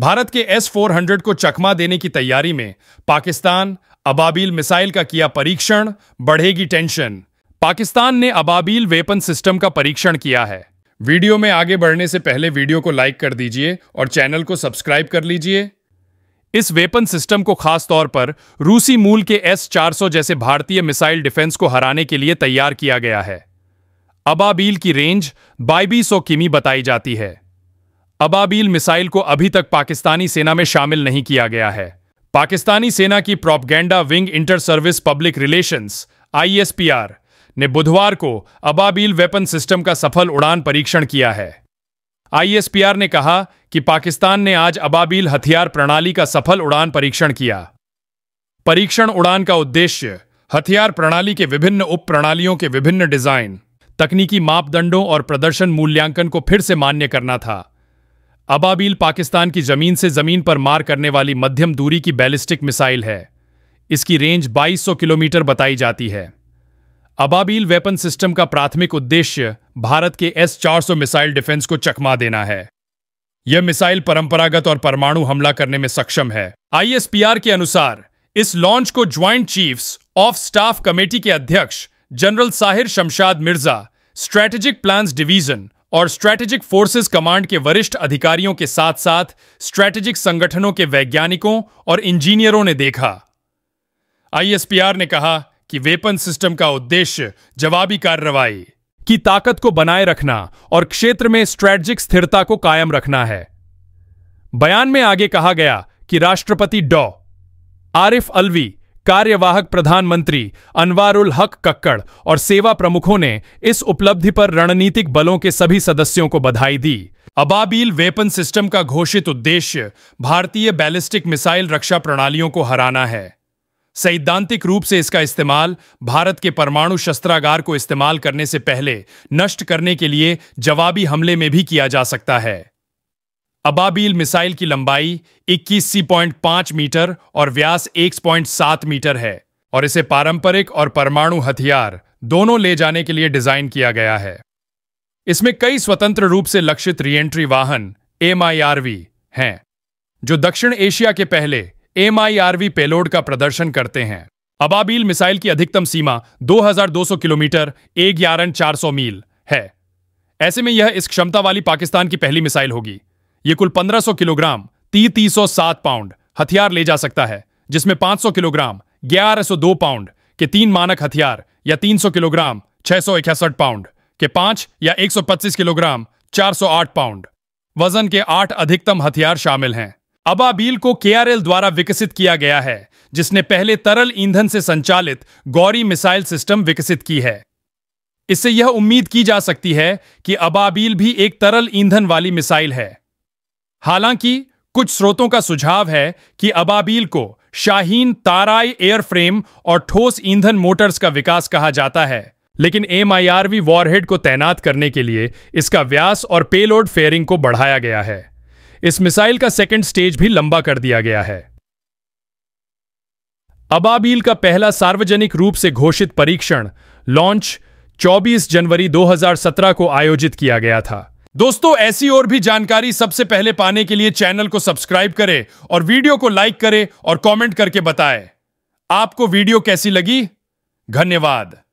भारत के S four को चकमा देने की तैयारी में पाकिस्तान अबाबील मिसाइल का किया परीक्षण बढ़ेगी टेंशन पाकिस्तान ने अबाबील वेपन सिस्टम का परीक्षण किया है वीडियो में आगे बढ़ने से पहले वीडियो को लाइक कर दीजिए और चैनल को सब्सक्राइब कर लीजिए इस वेपन सिस्टम को खास तौर पर रूसी मूल के एस 400 जैसे भारतीय मिसाइल डिफेंस को हराने के लिए तैयार किया गया है अबाबील की रेंज बाईबीस किमी बताई जाती है अबाबील मिसाइल को अभी तक पाकिस्तानी सेना में शामिल नहीं किया गया है पाकिस्तानी सेना की propaganda wing inter service public relations ISPR ने बुधवार को अबाबील वेपन सिस्टम का सफल उड़ान परीक्षण किया है आईएसपीआर ने कहा कि पाकिस्तान ने आज अबाबील हथियार प्रणाली का सफल उड़ान परीक्षण किया परीक्षण उड़ान का उद्देश्य हथियार प्रणाली के विभिन्न उप प्रणालियों के विभिन्न डिजाइन तकनीकी मापदंडों और प्रदर्शन मूल्यांकन को फिर से मान्य करना था अबाबील पाकिस्तान की जमीन से जमीन पर मार करने वाली मध्यम दूरी की बैलिस्टिक मिसाइल है इसकी रेंज 2200 किलोमीटर बताई जाती है अबाबील वेपन सिस्टम का प्राथमिक उद्देश्य भारत के एस 400 मिसाइल डिफेंस को चकमा देना है यह मिसाइल परंपरागत और परमाणु हमला करने में सक्षम है आईएसपीआर के अनुसार इस लॉन्च को joint chiefs of staff committee के अध्यक्ष general Sahir Shamshad Mirza strategic plans division और स्ट्रैटेजिक फोर्सेस कमांड के वरिष्ठ अधिकारियों के साथ साथ स्ट्रैटेजिक संगठनों के वैज्ञानिकों और इंजीनियरों ने देखा आईएसपीआर ने कहा कि वेपन सिस्टम का उद्देश्य जवाबी कार्रवाई की ताकत को बनाए रखना और क्षेत्र में स्ट्रैटेजिक स्थिरता को कायम रखना है बयान में आगे कहा गया कि राष्ट्रपति डॉ आरिफ अलवी कार्यवाहक प्रधानमंत्री अनवारुल हक कक्कड़ और सेवा प्रमुखों ने इस उपलब्धि पर रणनीतिक बलों के सभी सदस्यों को बधाई दी अबाबील वेपन सिस्टम का घोषित उद्देश्य भारतीय बैलिस्टिक मिसाइल रक्षा प्रणालियों को हराना है सैद्धांतिक रूप से इसका इस्तेमाल भारत के परमाणु शस्त्रागार को इस्तेमाल करने से पहले नष्ट करने के लिए जवाबी हमले में भी किया जा सकता है अबाबील मिसाइल की लंबाई 21.5 मीटर और व्यास 1.7 मीटर है और इसे पारंपरिक और परमाणु हथियार दोनों ले जाने के लिए डिजाइन किया गया है इसमें कई स्वतंत्र रूप से लक्षित रीएंट्री वाहन एम हैं जो दक्षिण एशिया के पहले एम पेलोड का प्रदर्शन करते हैं अबाबील मिसाइल की अधिकतम सीमा 2200 किलोमीटर एक यारन 400 मील है ऐसे में यह इस क्षमता वाली पाकिस्तान की पहली मिसाइल होगी ये कुल 1500 किलोग्राम ती तीस सौ सात पाउंड हथियार ले जा सकता है जिसमें 500 किलोग्राम 1102 पाउंड के तीन मानक हथियार या 300 किलोग्राम छह पाउंड के पांच या 125 किलोग्राम 408 पाउंड वजन के आठ अधिकतम हथियार शामिल हैं अबाबील को केआरएल द्वारा विकसित किया गया है जिसने पहले तरल ईंधन से संचालित गौरी मिसाइल सिस्टम विकसित की है इससे यह उम्मीद की जा सकती है कि अबाबील भी एक तरल ईंधन वाली मिसाइल है हालांकि कुछ स्रोतों का सुझाव है कि अबाबील को शाहीन ताराई एयरफ्रेम और ठोस ईंधन मोटर्स का विकास कहा जाता है लेकिन M I R V warhead को तैनात करने के लिए इसका व्यास और पेलोड फेयरिंग को बढ़ाया गया है इस मिसाइल का सेकेंड स्टेज भी लंबा कर दिया गया है अबाबील का पहला सार्वजनिक रूप से घोषित परीक्षण लॉन्च 24 जनवरी 2017 को आयोजित किया गया था दोस्तों ऐसी और भी जानकारी सबसे पहले पाने के लिए चैनल को सब्सक्राइब करें और वीडियो को लाइक करें और कमेंट करके बताएं आपको वीडियो कैसी लगी धन्यवाद